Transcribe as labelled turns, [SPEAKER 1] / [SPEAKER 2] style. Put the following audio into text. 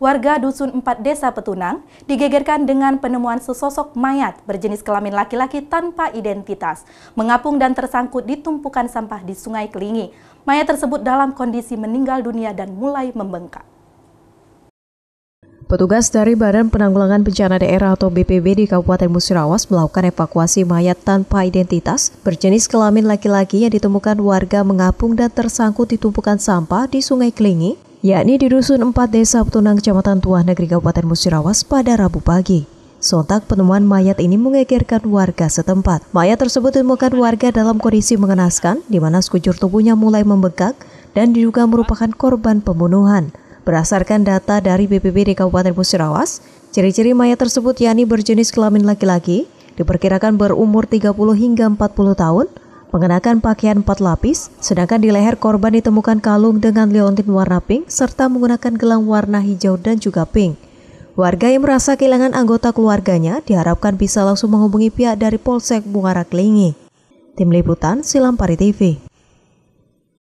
[SPEAKER 1] warga Dusun 4 Desa Petunang digegerkan dengan penemuan sesosok mayat berjenis kelamin laki-laki tanpa identitas, mengapung dan tersangkut di tumpukan sampah di Sungai Kelingi. Mayat tersebut dalam kondisi meninggal dunia dan mulai membengkak.
[SPEAKER 2] Petugas dari Badan Penanggulangan Bencana Daerah atau di Kabupaten Musirawas melakukan evakuasi mayat tanpa identitas berjenis kelamin laki-laki yang ditemukan warga mengapung dan tersangkut di tumpukan sampah di Sungai Kelingi yakni di Dusun 4 Desa Petunang Kecamatan Tuah Negeri Kabupaten Musirawas pada Rabu pagi. Sontak penemuan mayat ini mengegerkan warga setempat. Mayat tersebut ditemukan warga dalam kondisi mengenaskan, di mana sekujur tubuhnya mulai membengkak dan diduga merupakan korban pembunuhan. Berdasarkan data dari BPBD Kabupaten Musirawas, ciri-ciri mayat tersebut yakni berjenis kelamin laki-laki, diperkirakan berumur 30 hingga 40 tahun, mengenakan pakaian empat lapis, sedangkan di leher korban ditemukan kalung dengan liontin warna pink serta menggunakan gelang warna hijau dan juga pink. Warga yang merasa kehilangan anggota keluarganya diharapkan bisa langsung menghubungi pihak dari Polsek Muara Klingi. Tim Liputan Silampari TV